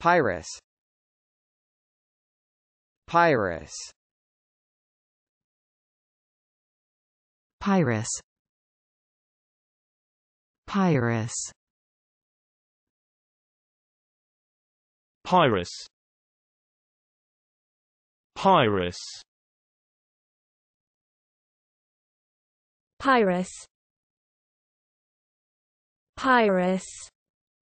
Pyrus Pyrus Pyrus Pyrus Pyrus Pyrus Pyrus Pyrus